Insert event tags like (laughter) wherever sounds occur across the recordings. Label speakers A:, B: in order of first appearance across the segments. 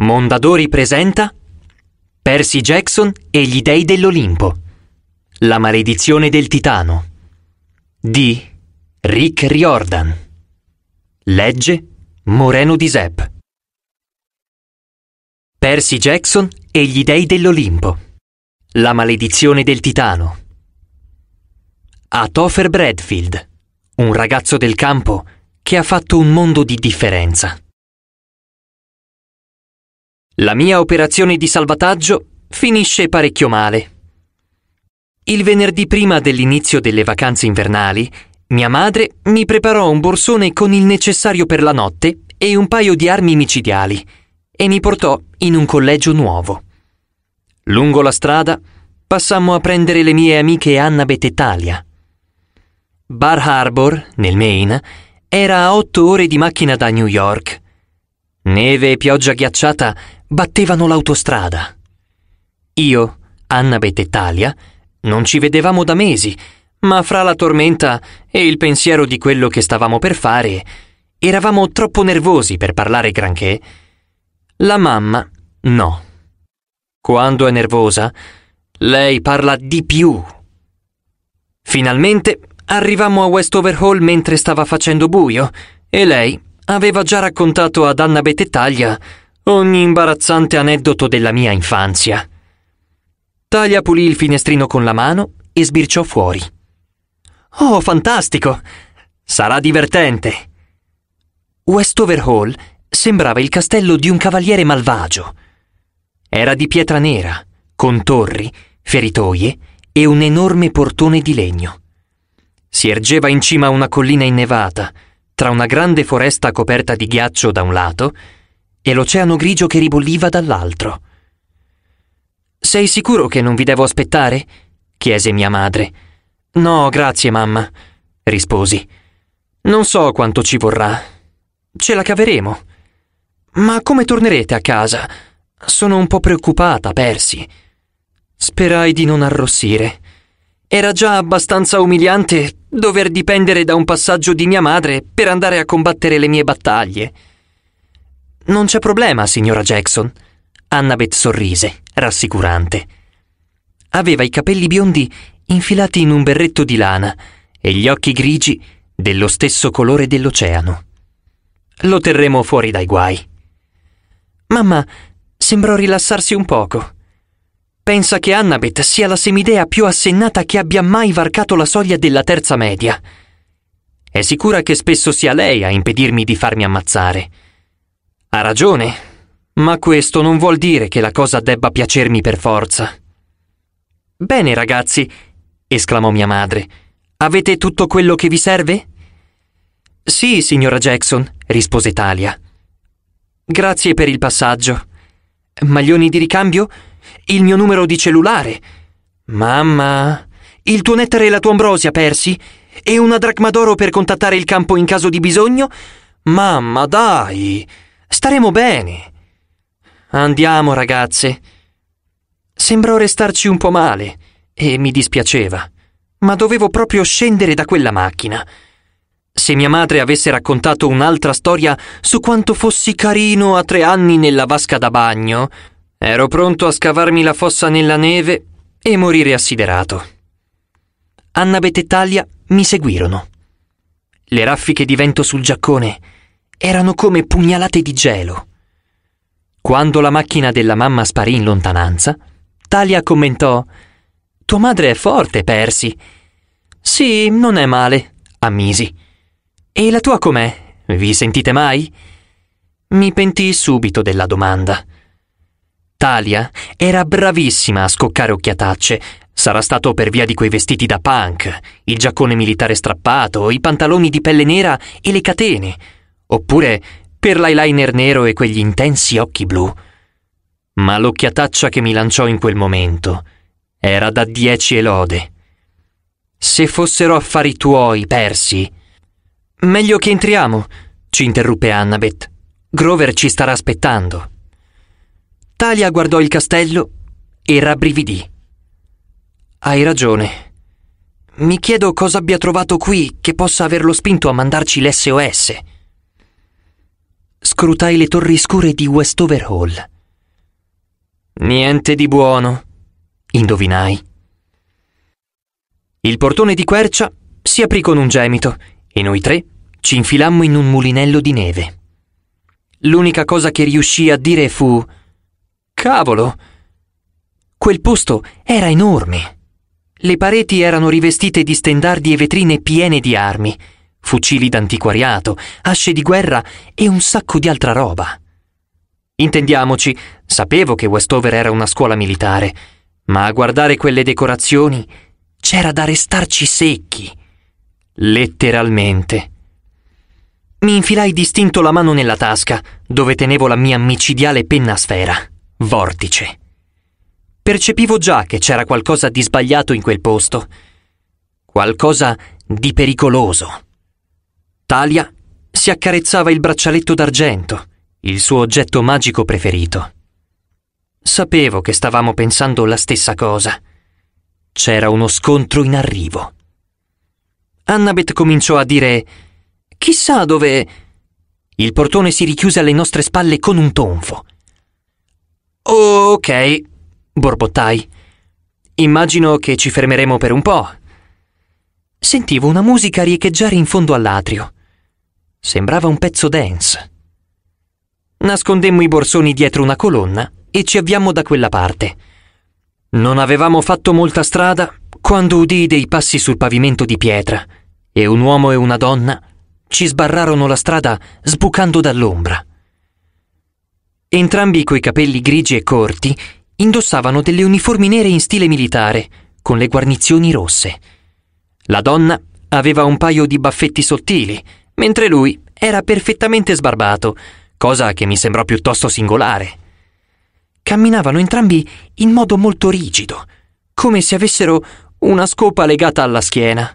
A: Mondadori presenta Percy Jackson e gli dei dell'Olimpo. La maledizione del titano. Di Rick Riordan. Legge Moreno di Sepp. Percy Jackson e gli dei dell'Olimpo. La maledizione del titano. A Topher Bradfield, un ragazzo del campo che ha fatto un mondo di differenza. La mia operazione di salvataggio finisce parecchio male. Il venerdì prima dell'inizio delle vacanze invernali, mia madre mi preparò un borsone con il necessario per la notte e un paio di armi micidiali e mi portò in un collegio nuovo. Lungo la strada passammo a prendere le mie amiche Annabeth e Talia. Bar Harbor, nel Maine, era a otto ore di macchina da New York. Neve e pioggia ghiacciata battevano l'autostrada. Io, Annabeth e Talia non ci vedevamo da mesi, ma fra la tormenta e il pensiero di quello che stavamo per fare, eravamo troppo nervosi per parlare granché. La mamma no. Quando è nervosa, lei parla di più. Finalmente arrivammo a Westover Hall mentre stava facendo buio e lei aveva già raccontato ad Anna Taglia ogni imbarazzante aneddoto della mia infanzia. Taglia pulì il finestrino con la mano e sbirciò fuori. Oh, fantastico! Sarà divertente! Westover Hall sembrava il castello di un cavaliere malvagio. Era di pietra nera, con torri, feritoie e un enorme portone di legno. Si ergeva in cima a una collina innevata, tra una grande foresta coperta di ghiaccio da un lato e l'oceano grigio che ribolliva dall'altro. Sei sicuro che non vi devo aspettare? chiese mia madre. No, grazie, mamma, risposi. Non so quanto ci vorrà. Ce la caveremo. Ma come tornerete a casa? Sono un po' preoccupata, Persi. Sperai di non arrossire. Era già abbastanza umiliante dover dipendere da un passaggio di mia madre per andare a combattere le mie battaglie. Non c'è problema, signora Jackson. Annabeth sorrise, rassicurante. Aveva i capelli biondi infilati in un berretto di lana e gli occhi grigi dello stesso colore dell'oceano. Lo terremo fuori dai guai. Mamma sembrò rilassarsi un poco. Pensa che Annabeth sia la semidea più assennata che abbia mai varcato la soglia della terza media. È sicura che spesso sia lei a impedirmi di farmi ammazzare. Ha ragione, ma questo non vuol dire che la cosa debba piacermi per forza. Bene ragazzi, esclamò mia madre, avete tutto quello che vi serve? Sì, signora Jackson, rispose Talia. Grazie per il passaggio. Maglioni di ricambio? Il mio numero di cellulare. Mamma. Il tuo nettare e la tua ambrosia, Persi? E una dracma d'oro per contattare il campo in caso di bisogno? Mamma, dai. Staremo bene. Andiamo, ragazze. Sembrò restarci un po' male e mi dispiaceva, ma dovevo proprio scendere da quella macchina. Se mia madre avesse raccontato un'altra storia su quanto fossi carino a tre anni nella vasca da bagno, ero pronto a scavarmi la fossa nella neve e morire assiderato. e Betettaglia mi seguirono. Le raffiche di vento sul giaccone erano come pugnalate di gelo. Quando la macchina della mamma sparì in lontananza, Talia commentò Tua madre è forte, Persi. Sì, non è male, ammisi. E la tua com'è? Vi sentite mai? Mi pentii subito della domanda. Talia era bravissima a scoccare occhiatacce. Sarà stato per via di quei vestiti da punk, il giaccone militare strappato, i pantaloni di pelle nera e le catene oppure per l'eyeliner nero e quegli intensi occhi blu. Ma l'occhiataccia che mi lanciò in quel momento era da dieci elode. Se fossero affari tuoi, persi. Meglio che entriamo, ci interruppe Annabeth. Grover ci starà aspettando. Talia guardò il castello e rabbrividì. Hai ragione. Mi chiedo cosa abbia trovato qui che possa averlo spinto a mandarci l'SOS scrutai le torri scure di Westover Hall. Niente di buono, indovinai. Il portone di quercia si aprì con un gemito e noi tre ci infilammo in un mulinello di neve. L'unica cosa che riuscì a dire fu Cavolo! Quel posto era enorme. Le pareti erano rivestite di stendardi e vetrine piene di armi fucili d'antiquariato, asce di guerra e un sacco di altra roba. Intendiamoci, sapevo che Westover era una scuola militare, ma a guardare quelle decorazioni c'era da restarci secchi. Letteralmente. Mi infilai distinto la mano nella tasca, dove tenevo la mia micidiale penna a sfera, vortice. Percepivo già che c'era qualcosa di sbagliato in quel posto, qualcosa di pericoloso. Talia si accarezzava il braccialetto d'argento, il suo oggetto magico preferito. Sapevo che stavamo pensando la stessa cosa. C'era uno scontro in arrivo. Annabeth cominciò a dire Chissà dove... Il portone si richiuse alle nostre spalle con un tonfo. Ok, borbottai. Immagino che ci fermeremo per un po'. Sentivo una musica riecheggiare in fondo all'atrio. Sembrava un pezzo dance. Nascondemmo i borsoni dietro una colonna e ci avviammo da quella parte. Non avevamo fatto molta strada quando udii dei passi sul pavimento di pietra e un uomo e una donna ci sbarrarono la strada sbucando dall'ombra. Entrambi coi capelli grigi e corti indossavano delle uniformi nere in stile militare, con le guarnizioni rosse. La donna aveva un paio di baffetti sottili, mentre lui era perfettamente sbarbato, cosa che mi sembrò piuttosto singolare. Camminavano entrambi in modo molto rigido, come se avessero una scopa legata alla schiena.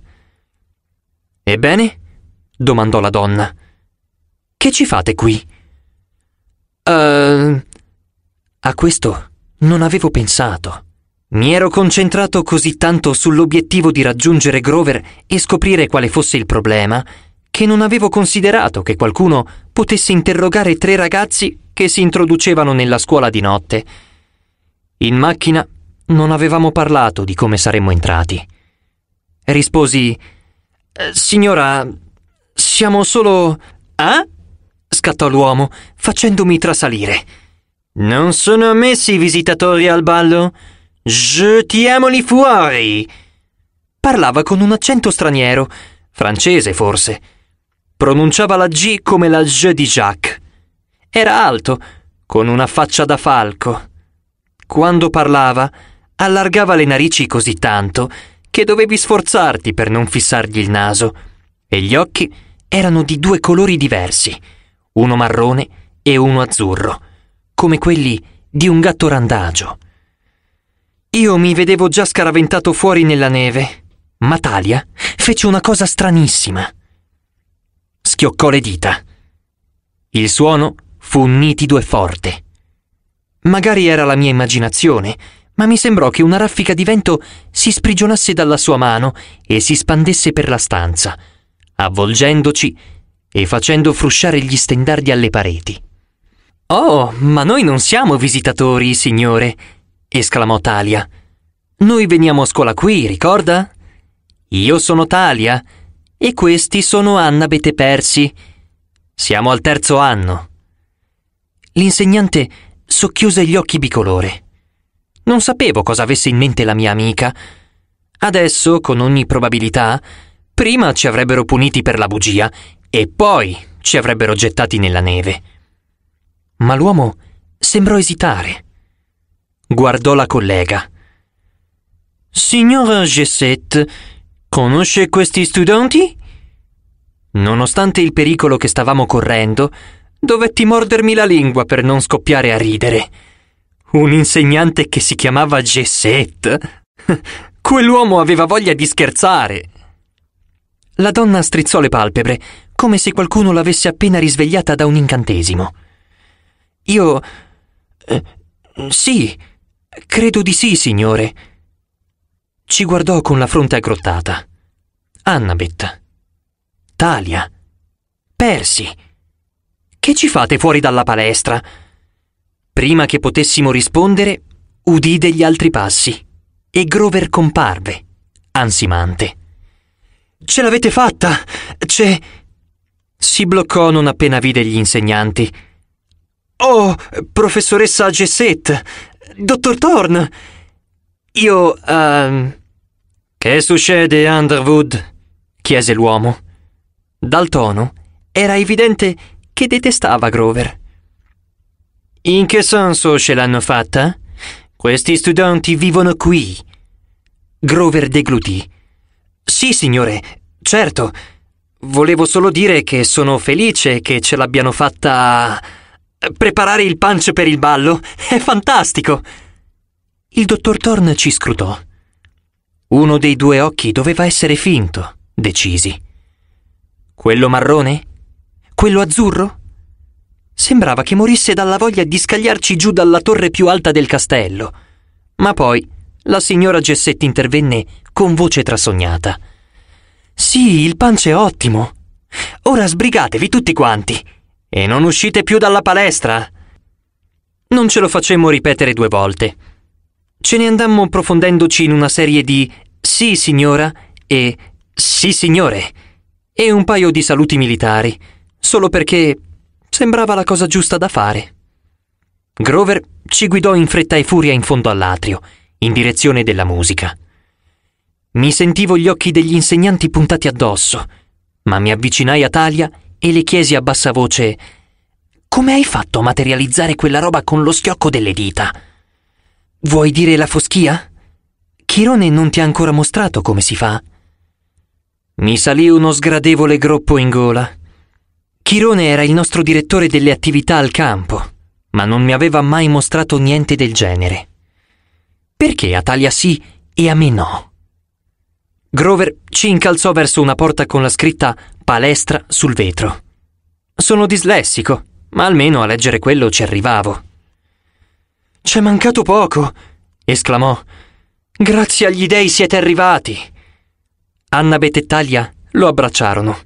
A: Ebbene? domandò la donna. Che ci fate qui? Uh, a questo non avevo pensato. Mi ero concentrato così tanto sull'obiettivo di raggiungere Grover e scoprire quale fosse il problema, che non avevo considerato che qualcuno potesse interrogare tre ragazzi che si introducevano nella scuola di notte. In macchina non avevamo parlato di come saremmo entrati. Risposi: eh, Signora, siamo solo. Ah? scattò l'uomo, facendomi trasalire. Non sono ammessi i visitatori al ballo? Getiamoli fuori! Parlava con un accento straniero, francese forse. Pronunciava la G come la G di Jacques. Era alto, con una faccia da falco. Quando parlava, allargava le narici così tanto che dovevi sforzarti per non fissargli il naso, e gli occhi erano di due colori diversi, uno marrone e uno azzurro, come quelli di un gatto randagio. Io mi vedevo già scaraventato fuori nella neve, ma Talia fece una cosa stranissima schioccò le dita. Il suono fu nitido e forte. Magari era la mia immaginazione, ma mi sembrò che una raffica di vento si sprigionasse dalla sua mano e si spandesse per la stanza, avvolgendoci e facendo frusciare gli stendardi alle pareti. Oh, ma noi non siamo visitatori, signore, esclamò Talia. Noi veniamo a scuola qui, ricorda? Io sono Talia, e questi sono Anna Betepersi. Siamo al terzo anno. L'insegnante socchiuse gli occhi bicolore. Non sapevo cosa avesse in mente la mia amica. Adesso, con ogni probabilità, prima ci avrebbero puniti per la bugia e poi ci avrebbero gettati nella neve. Ma l'uomo sembrò esitare. Guardò la collega. Signora Gessette, Conosce questi studenti? Nonostante il pericolo che stavamo correndo, dovetti mordermi la lingua per non scoppiare a ridere. Un insegnante che si chiamava Gesset. (laughs) Quell'uomo aveva voglia di scherzare. La donna strizzò le palpebre, come se qualcuno l'avesse appena risvegliata da un incantesimo. Io... Eh, sì, credo di sì, signore. Ci guardò con la fronte aggrottata. Annabeth. Talia. Persi. Che ci fate fuori dalla palestra? Prima che potessimo rispondere, udì degli altri passi e Grover comparve, ansimante. Ce l'avete fatta! C'è. Si bloccò non appena vide gli insegnanti. Oh, professoressa Gesset! Dottor Thorne! Io. Uh... Che succede, Underwood? chiese l'uomo. Dal tono era evidente che detestava Grover. In che senso ce l'hanno fatta? Questi studenti vivono qui. Grover deglutì. Sì, signore, certo. Volevo solo dire che sono felice che ce l'abbiano fatta. Preparare il punch per il ballo è fantastico. Il dottor Thorne ci scrutò. Uno dei due occhi doveva essere finto, decisi. Quello marrone? Quello azzurro? Sembrava che morisse dalla voglia di scagliarci giù dalla torre più alta del castello. Ma poi la signora Gessetti intervenne con voce trasognata. Sì, il pancio è ottimo. Ora sbrigatevi tutti quanti. E non uscite più dalla palestra. Non ce lo facemmo ripetere due volte ce ne andammo approfondendoci in una serie di sì signora e sì signore e un paio di saluti militari, solo perché sembrava la cosa giusta da fare. Grover ci guidò in fretta e furia in fondo all'atrio, in direzione della musica. Mi sentivo gli occhi degli insegnanti puntati addosso, ma mi avvicinai a Talia e le chiesi a bassa voce Come hai fatto a materializzare quella roba con lo schiocco delle dita? Vuoi dire la foschia? Chirone non ti ha ancora mostrato come si fa. Mi salì uno sgradevole groppo in gola. Chirone era il nostro direttore delle attività al campo, ma non mi aveva mai mostrato niente del genere. Perché a Talia sì e a me no? Grover ci incalzò verso una porta con la scritta palestra sul vetro. Sono dislessico, ma almeno a leggere quello ci arrivavo. C'è mancato poco, esclamò. Grazie agli dei siete arrivati. Anna Betettaglia lo abbracciarono.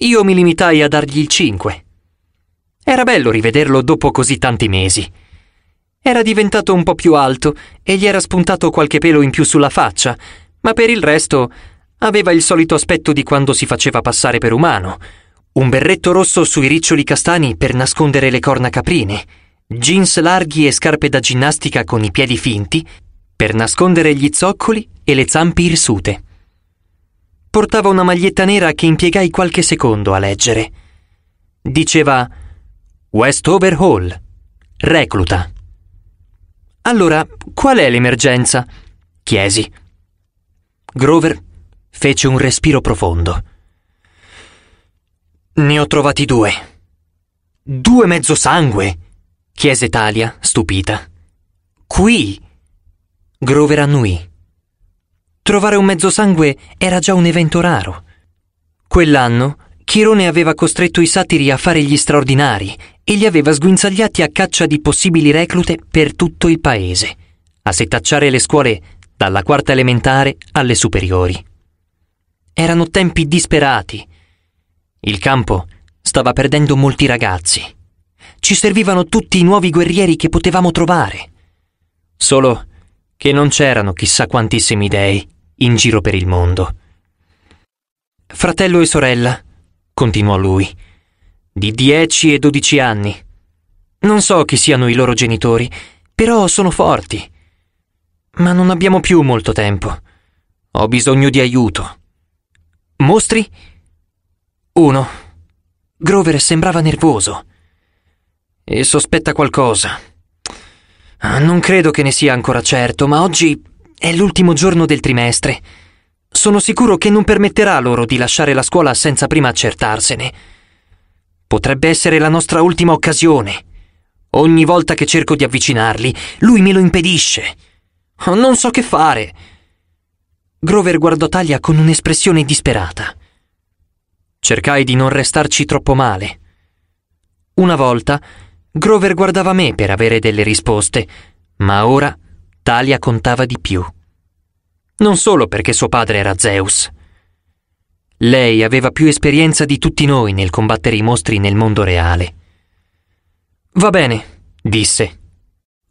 A: Io mi limitai a dargli il 5. Era bello rivederlo dopo così tanti mesi. Era diventato un po' più alto e gli era spuntato qualche pelo in più sulla faccia, ma per il resto aveva il solito aspetto di quando si faceva passare per umano. Un berretto rosso sui riccioli castani per nascondere le corna caprine jeans larghi e scarpe da ginnastica con i piedi finti per nascondere gli zoccoli e le zampe irsute. Portava una maglietta nera che impiegai qualche secondo a leggere. Diceva Westover Hall, recluta. Allora, qual è l'emergenza? chiesi. Grover fece un respiro profondo. Ne ho trovati due. Due mezzo sangue! chiese Talia, stupita. Qui? Grover annui. Trovare un mezzosangue era già un evento raro. Quell'anno Chirone aveva costretto i satiri a fare gli straordinari e li aveva sguinzagliati a caccia di possibili reclute per tutto il paese, a setacciare le scuole dalla quarta elementare alle superiori. Erano tempi disperati. Il campo stava perdendo molti ragazzi ci servivano tutti i nuovi guerrieri che potevamo trovare. Solo che non c'erano chissà quantissimi dei in giro per il mondo. Fratello e sorella, continuò lui, di 10 e 12 anni. Non so chi siano i loro genitori, però sono forti. Ma non abbiamo più molto tempo. Ho bisogno di aiuto. Mostri? Uno. Grover sembrava nervoso e sospetta qualcosa. Ah, non credo che ne sia ancora certo, ma oggi è l'ultimo giorno del trimestre. Sono sicuro che non permetterà loro di lasciare la scuola senza prima accertarsene. Potrebbe essere la nostra ultima occasione. Ogni volta che cerco di avvicinarli, lui me lo impedisce. Oh, non so che fare. Grover guardò Taglia con un'espressione disperata. Cercai di non restarci troppo male. Una volta Grover guardava me per avere delle risposte, ma ora Talia contava di più. Non solo perché suo padre era Zeus. Lei aveva più esperienza di tutti noi nel combattere i mostri nel mondo reale. Va bene, disse.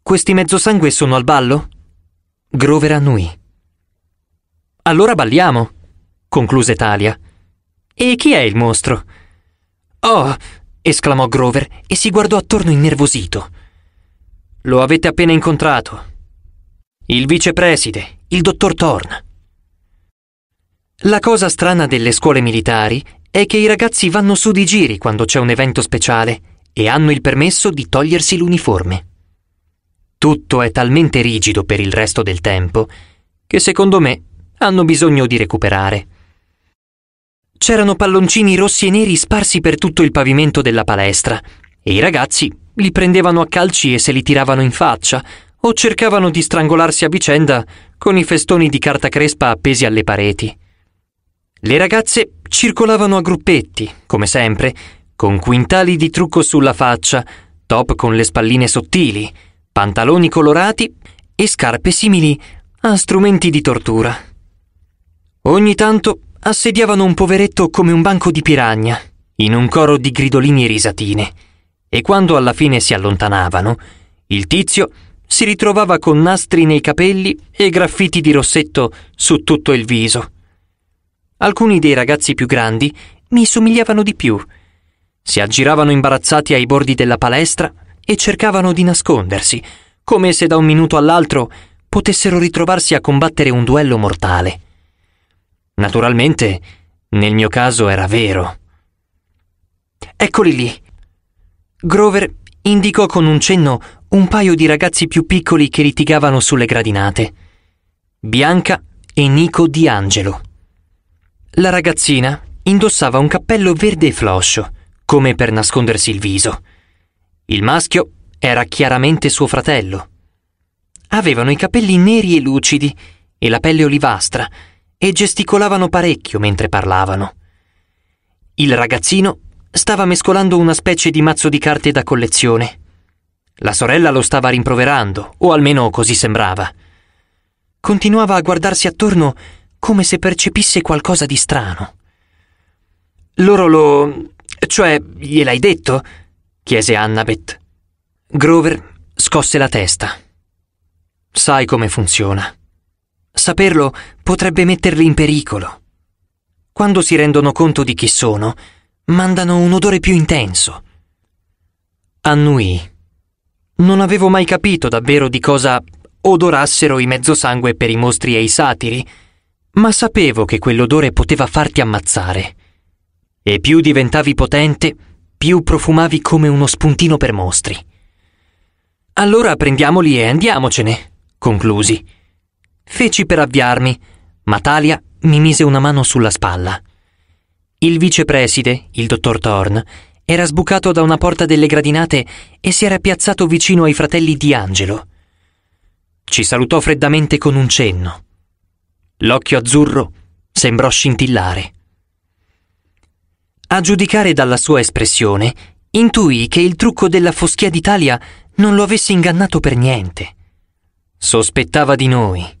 A: Questi mezzosangue sono al ballo? Grover annui. Allora balliamo, concluse Talia. E chi è il mostro? Oh, esclamò Grover e si guardò attorno innervosito. Lo avete appena incontrato. Il vicepreside, il dottor Thorn. La cosa strana delle scuole militari è che i ragazzi vanno su di giri quando c'è un evento speciale e hanno il permesso di togliersi l'uniforme. Tutto è talmente rigido per il resto del tempo che secondo me hanno bisogno di recuperare. C'erano palloncini rossi e neri sparsi per tutto il pavimento della palestra e i ragazzi li prendevano a calci e se li tiravano in faccia o cercavano di strangolarsi a vicenda con i festoni di carta crespa appesi alle pareti. Le ragazze circolavano a gruppetti, come sempre, con quintali di trucco sulla faccia, top con le spalline sottili, pantaloni colorati e scarpe simili a strumenti di tortura. Ogni tanto assediavano un poveretto come un banco di piragna, in un coro di gridolini e risatine, e quando alla fine si allontanavano, il tizio si ritrovava con nastri nei capelli e graffiti di rossetto su tutto il viso. Alcuni dei ragazzi più grandi mi somigliavano di più. Si aggiravano imbarazzati ai bordi della palestra e cercavano di nascondersi, come se da un minuto all'altro potessero ritrovarsi a combattere un duello mortale. Naturalmente, nel mio caso era vero. Eccoli lì. Grover indicò con un cenno un paio di ragazzi più piccoli che litigavano sulle gradinate. Bianca e Nico Di Angelo. La ragazzina indossava un cappello verde e floscio, come per nascondersi il viso. Il maschio era chiaramente suo fratello. Avevano i capelli neri e lucidi e la pelle olivastra, e gesticolavano parecchio mentre parlavano. Il ragazzino stava mescolando una specie di mazzo di carte da collezione. La sorella lo stava rimproverando, o almeno così sembrava. Continuava a guardarsi attorno come se percepisse qualcosa di strano. Loro lo... cioè, gliel'hai detto? chiese Annabeth. Grover scosse la testa. Sai come funziona. Saperlo potrebbe metterli in pericolo. Quando si rendono conto di chi sono, mandano un odore più intenso. Annui. Non avevo mai capito davvero di cosa odorassero i mezzosangue per i mostri e i satiri, ma sapevo che quell'odore poteva farti ammazzare. E più diventavi potente, più profumavi come uno spuntino per mostri. Allora prendiamoli e andiamocene, conclusi. Feci per avviarmi, ma Talia mi mise una mano sulla spalla. Il vicepreside, il dottor Thorn, era sbucato da una porta delle gradinate e si era piazzato vicino ai fratelli di Angelo. Ci salutò freddamente con un cenno. L'occhio azzurro sembrò scintillare. A giudicare dalla sua espressione, intuì che il trucco della foschia d'Italia non lo avesse ingannato per niente. Sospettava di noi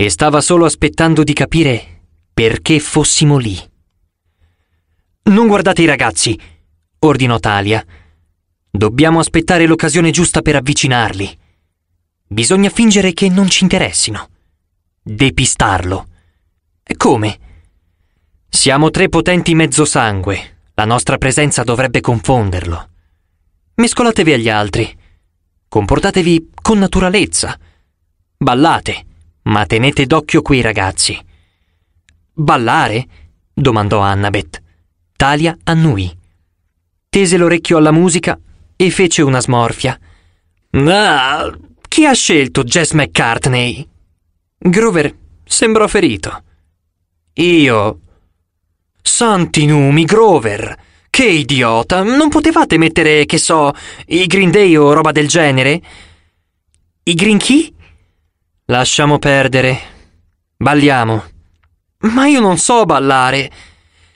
A: e stava solo aspettando di capire perché fossimo lì. Non guardate i ragazzi, ordinò Talia. Dobbiamo aspettare l'occasione giusta per avvicinarli. Bisogna fingere che non ci interessino. Depistarlo. Come? Siamo tre potenti mezzo sangue. La nostra presenza dovrebbe confonderlo. Mescolatevi agli altri. Comportatevi con naturalezza. Ballate ma tenete d'occhio quei ragazzi. Ballare? domandò Annabeth. Talia annui. Tese l'orecchio alla musica e fece una smorfia. Ah, chi ha scelto Jess McCartney? Grover sembrò ferito. Io. Santi numi, Grover! Che idiota! Non potevate mettere, che so, i Green Day o roba del genere? I Green Key? Lasciamo perdere. Balliamo. Ma io non so ballare.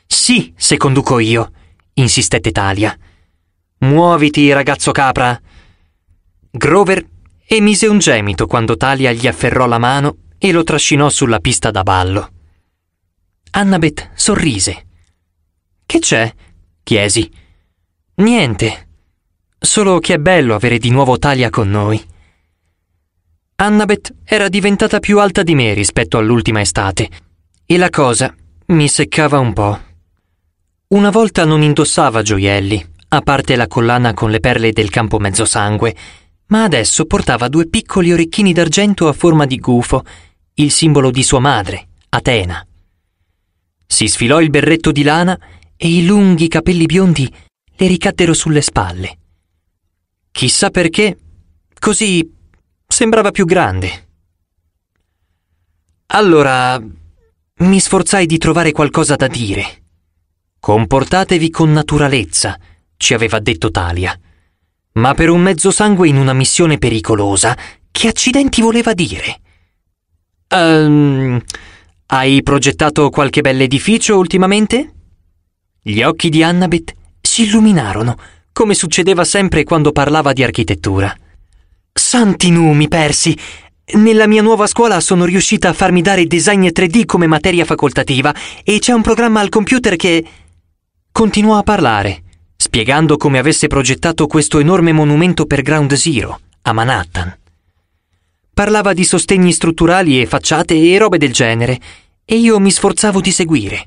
A: Sì, se conduco io, insistette Talia. Muoviti, ragazzo capra. Grover emise un gemito quando Talia gli afferrò la mano e lo trascinò sulla pista da ballo. Annabeth sorrise. Che c'è? chiesi. Niente. Solo che è bello avere di nuovo Talia con noi. Annabeth era diventata più alta di me rispetto all'ultima estate e la cosa mi seccava un po'. Una volta non indossava gioielli, a parte la collana con le perle del campo mezzosangue, ma adesso portava due piccoli orecchini d'argento a forma di gufo, il simbolo di sua madre, Atena. Si sfilò il berretto di lana e i lunghi capelli biondi le ricaddero sulle spalle. Chissà perché, così Sembrava più grande. Allora mi sforzai di trovare qualcosa da dire. Comportatevi con naturalezza, ci aveva detto Talia. Ma per un mezzo sangue in una missione pericolosa, che accidenti voleva dire? Ehm. Um, hai progettato qualche bell'edificio ultimamente? Gli occhi di Annabeth si illuminarono, come succedeva sempre quando parlava di architettura. Santi numi persi! Nella mia nuova scuola sono riuscita a farmi dare design 3D come materia facoltativa e c'è un programma al computer che... Continuò a parlare, spiegando come avesse progettato questo enorme monumento per Ground Zero, a Manhattan. Parlava di sostegni strutturali e facciate e robe del genere, e io mi sforzavo di seguire.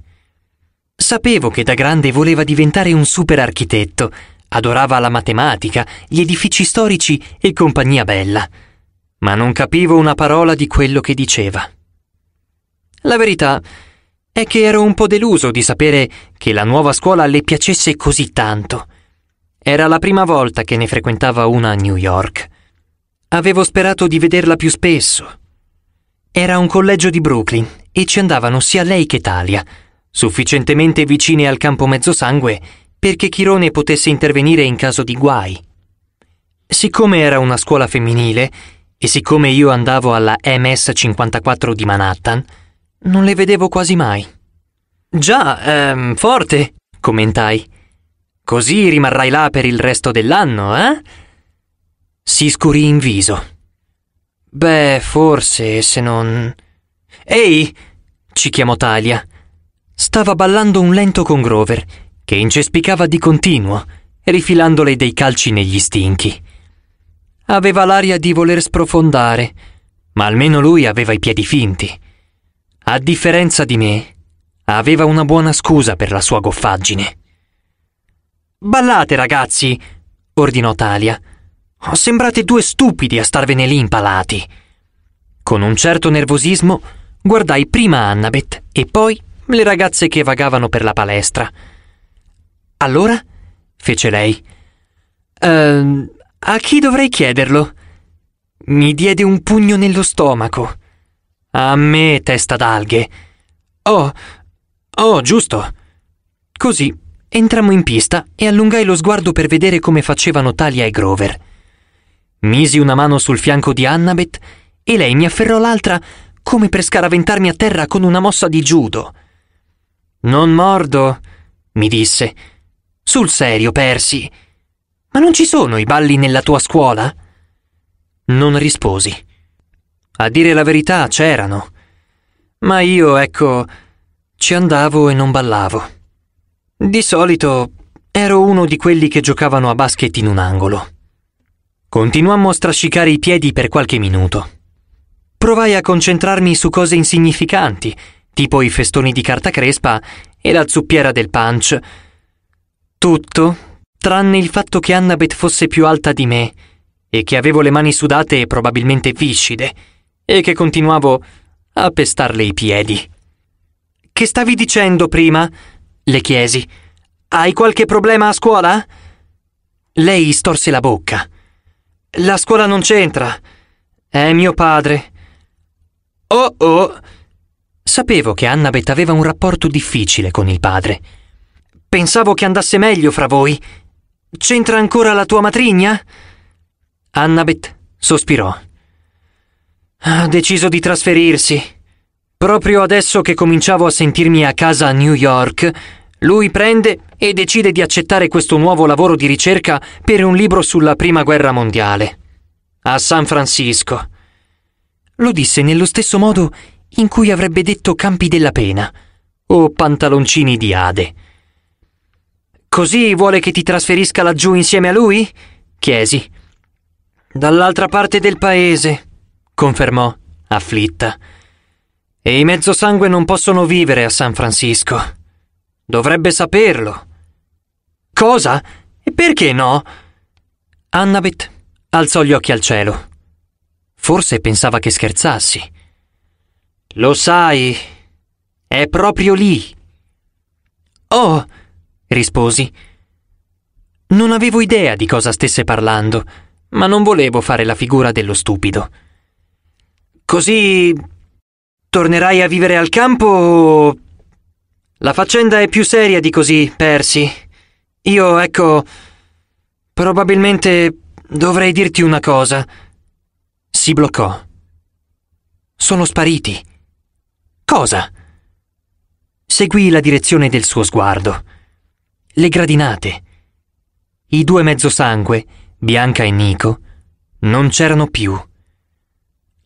A: Sapevo che da grande voleva diventare un super architetto, adorava la matematica, gli edifici storici e compagnia bella, ma non capivo una parola di quello che diceva. La verità è che ero un po' deluso di sapere che la nuova scuola le piacesse così tanto. Era la prima volta che ne frequentava una a New York. Avevo sperato di vederla più spesso. Era un collegio di Brooklyn e ci andavano sia lei che Talia, sufficientemente vicine al campo mezzosangue perché Chirone potesse intervenire in caso di guai. Siccome era una scuola femminile e siccome io andavo alla MS 54 di Manhattan, non le vedevo quasi mai. Già, ehm, forte, commentai. Così rimarrai là per il resto dell'anno, eh? Si scurì in viso. Beh, forse, se non... Ehi! ci chiamò Talia. Stava ballando un lento con Grover che incespicava di continuo, rifilandole dei calci negli stinchi. Aveva l'aria di voler sprofondare, ma almeno lui aveva i piedi finti. A differenza di me, aveva una buona scusa per la sua goffaggine. Ballate, ragazzi, ordinò Talia. Sembrate due stupidi a starvene lì impalati. Con un certo nervosismo guardai prima Annabeth e poi le ragazze che vagavano per la palestra. Allora? fece lei. Ehm, a chi dovrei chiederlo? Mi diede un pugno nello stomaco. A me, testa d'alghe. Oh, oh, giusto. Così entrammo in pista e allungai lo sguardo per vedere come facevano Talia e Grover. Misi una mano sul fianco di Annabeth e lei mi afferrò l'altra come per scaraventarmi a terra con una mossa di judo. Non mordo, mi disse sul serio, Percy. Ma non ci sono i balli nella tua scuola? Non risposi. A dire la verità c'erano. Ma io, ecco, ci andavo e non ballavo. Di solito ero uno di quelli che giocavano a basket in un angolo. Continuammo a strascicare i piedi per qualche minuto. Provai a concentrarmi su cose insignificanti, tipo i festoni di carta crespa e la zuppiera del punch, tutto, tranne il fatto che Annabeth fosse più alta di me, e che avevo le mani sudate e probabilmente viscide, e che continuavo a pestarle i piedi. Che stavi dicendo prima? le chiesi. Hai qualche problema a scuola? Lei storse la bocca. La scuola non c'entra. È mio padre. Oh oh! Sapevo che Annabeth aveva un rapporto difficile con il padre Pensavo che andasse meglio fra voi. C'entra ancora la tua matrigna? Annabeth sospirò. Ha deciso di trasferirsi. Proprio adesso che cominciavo a sentirmi a casa a New York, lui prende e decide di accettare questo nuovo lavoro di ricerca per un libro sulla Prima Guerra Mondiale. A San Francisco. Lo disse nello stesso modo in cui avrebbe detto Campi della Pena o Pantaloncini di Ade. Così vuole che ti trasferisca laggiù insieme a lui? chiesi. Dall'altra parte del paese, confermò, afflitta. E i mezzosangue non possono vivere a San Francisco. Dovrebbe saperlo. Cosa? E perché no? Annabeth alzò gli occhi al cielo. Forse pensava che scherzassi. Lo sai, è proprio lì. Oh, risposi. Non avevo idea di cosa stesse parlando, ma non volevo fare la figura dello stupido. Così tornerai a vivere al campo o... La faccenda è più seria di così, Percy. Io, ecco, probabilmente dovrei dirti una cosa. Si bloccò. Sono spariti. Cosa? Seguì la direzione del suo sguardo le gradinate. I due mezzosangue, Bianca e Nico, non c'erano più.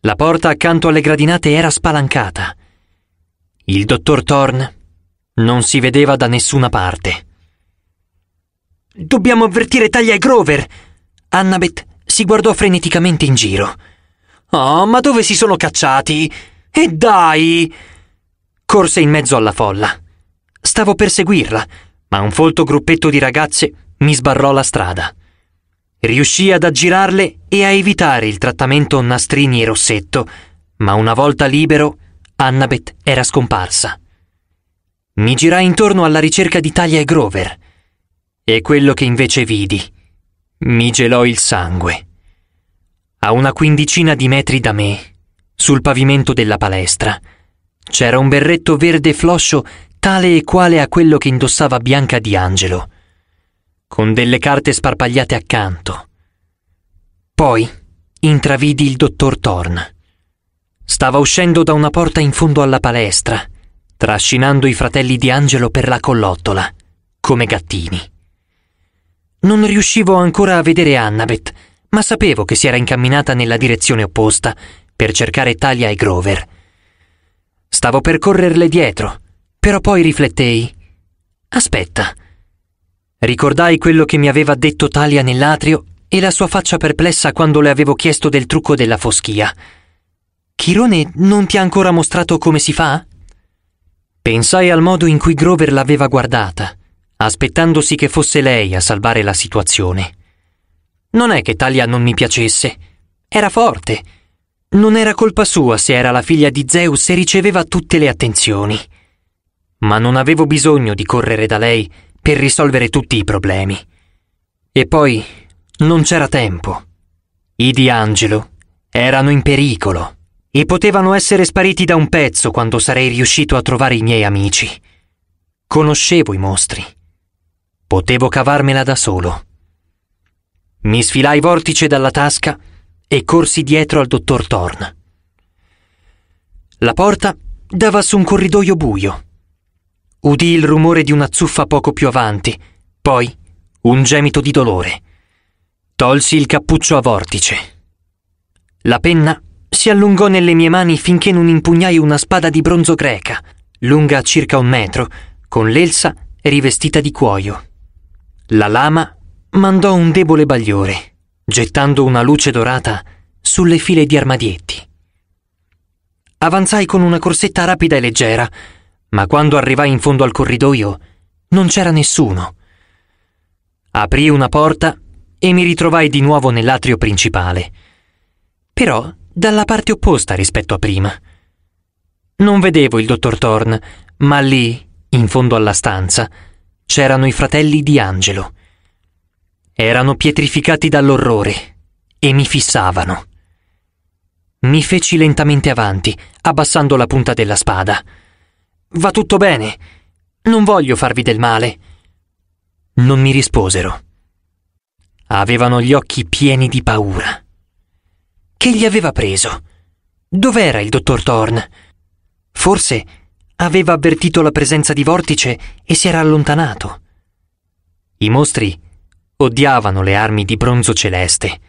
A: La porta accanto alle gradinate era spalancata. Il dottor Thorn non si vedeva da nessuna parte. Dobbiamo avvertire Taglia e Grover! Annabeth si guardò freneticamente in giro. Oh, ma dove si sono cacciati? E dai! Corse in mezzo alla folla. Stavo per seguirla ma un folto gruppetto di ragazze mi sbarrò la strada. Riuscii ad aggirarle e a evitare il trattamento Nastrini e Rossetto, ma una volta libero, Annabeth era scomparsa. Mi girai intorno alla ricerca di Talia e Grover. E quello che invece vidi mi gelò il sangue. A una quindicina di metri da me, sul pavimento della palestra, c'era un berretto verde floscio tale e quale a quello che indossava Bianca di Angelo, con delle carte sparpagliate accanto. Poi intravidi il dottor Thorn. Stava uscendo da una porta in fondo alla palestra, trascinando i fratelli di Angelo per la collottola, come gattini. Non riuscivo ancora a vedere Annabeth, ma sapevo che si era incamminata nella direzione opposta per cercare Talia e Grover. Stavo per correrle dietro, però poi riflettei. Aspetta. Ricordai quello che mi aveva detto Talia nell'atrio e la sua faccia perplessa quando le avevo chiesto del trucco della foschia. Chirone non ti ha ancora mostrato come si fa? Pensai al modo in cui Grover l'aveva guardata, aspettandosi che fosse lei a salvare la situazione. Non è che Talia non mi piacesse. Era forte. Non era colpa sua se era la figlia di Zeus e riceveva tutte le attenzioni ma non avevo bisogno di correre da lei per risolvere tutti i problemi. E poi non c'era tempo. I di Angelo erano in pericolo e potevano essere spariti da un pezzo quando sarei riuscito a trovare i miei amici. Conoscevo i mostri. Potevo cavarmela da solo. Mi sfilai vortice dalla tasca e corsi dietro al dottor Thorn. La porta dava su un corridoio buio udì il rumore di una zuffa poco più avanti, poi un gemito di dolore. Tolsi il cappuccio a vortice. La penna si allungò nelle mie mani finché non impugnai una spada di bronzo greca, lunga circa un metro, con l'elsa rivestita di cuoio. La lama mandò un debole bagliore, gettando una luce dorata sulle file di armadietti. Avanzai con una corsetta rapida e leggera, ma quando arrivai in fondo al corridoio non c'era nessuno. Aprì una porta e mi ritrovai di nuovo nell'atrio principale, però dalla parte opposta rispetto a prima. Non vedevo il dottor Thorn, ma lì, in fondo alla stanza, c'erano i fratelli di Angelo. Erano pietrificati dall'orrore e mi fissavano. Mi feci lentamente avanti, abbassando la punta della spada. Va tutto bene. Non voglio farvi del male. Non mi risposero. Avevano gli occhi pieni di paura. Che gli aveva preso? Dov'era il dottor Thorn? Forse aveva avvertito la presenza di vortice e si era allontanato. I mostri odiavano le armi di bronzo celeste.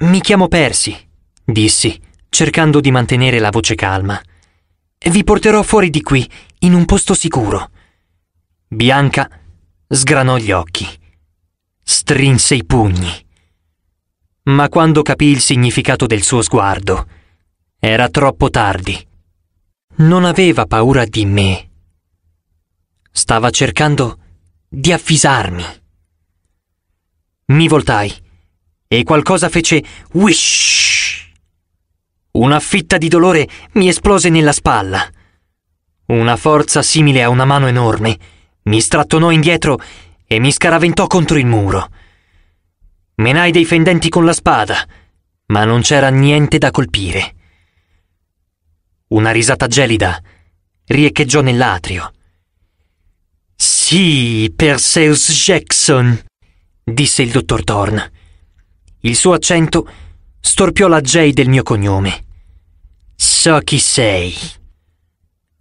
A: Mi chiamo Percy, dissi, cercando di mantenere la voce calma. Vi porterò fuori di qui, in un posto sicuro. Bianca sgranò gli occhi, strinse i pugni. Ma quando capì il significato del suo sguardo, era troppo tardi. Non aveva paura di me. Stava cercando di avvisarmi. Mi voltai e qualcosa fece whish una fitta di dolore mi esplose nella spalla. Una forza simile a una mano enorme mi strattonò indietro e mi scaraventò contro il muro. Menai dei fendenti con la spada, ma non c'era niente da colpire. Una risata gelida riecheggiò nell'atrio. Sì, Perseus Jackson, disse il dottor Thorn. Il suo accento storpiò la J del mio cognome. So chi sei.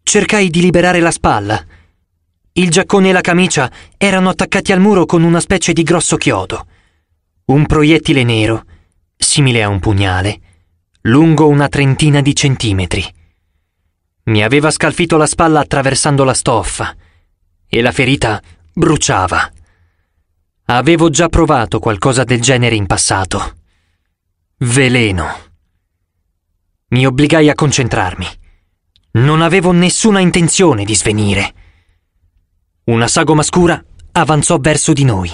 A: Cercai di liberare la spalla. Il giaccone e la camicia erano attaccati al muro con una specie di grosso chiodo. Un proiettile nero, simile a un pugnale, lungo una trentina di centimetri. Mi aveva scalfito la spalla attraversando la stoffa e la ferita bruciava. Avevo già provato qualcosa del genere in passato. Veleno. Mi obbligai a concentrarmi. Non avevo nessuna intenzione di svenire. Una sagoma scura avanzò verso di noi.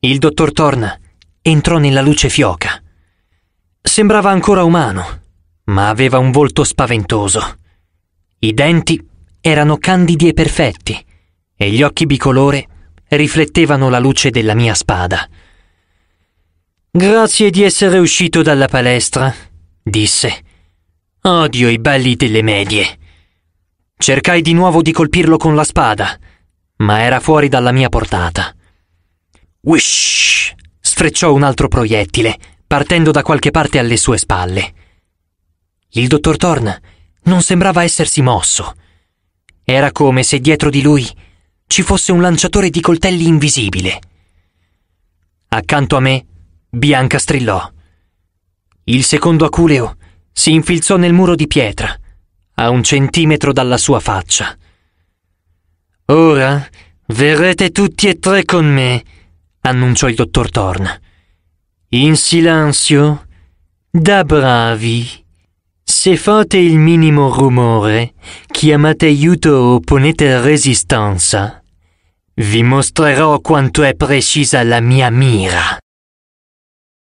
A: Il dottor Torna entrò nella luce fioca. Sembrava ancora umano, ma aveva un volto spaventoso. I denti erano candidi e perfetti, e gli occhi bicolore riflettevano la luce della mia spada. Grazie di essere uscito dalla palestra, disse. Odio i balli delle medie. Cercai di nuovo di colpirlo con la spada, ma era fuori dalla mia portata. Wish! sfrecciò un altro proiettile, partendo da qualche parte alle sue spalle. Il dottor Thorn non sembrava essersi mosso. Era come se dietro di lui ci fosse un lanciatore di coltelli invisibile. Accanto a me Bianca strillò. Il secondo aculeo si infilzò nel muro di pietra, a un centimetro dalla sua faccia. Ora verrete tutti e tre con me, annunciò il dottor Thorn. In silenzio, da bravi. Se fate il minimo rumore, chiamate aiuto o ponete resistenza, vi mostrerò quanto è precisa la mia mira.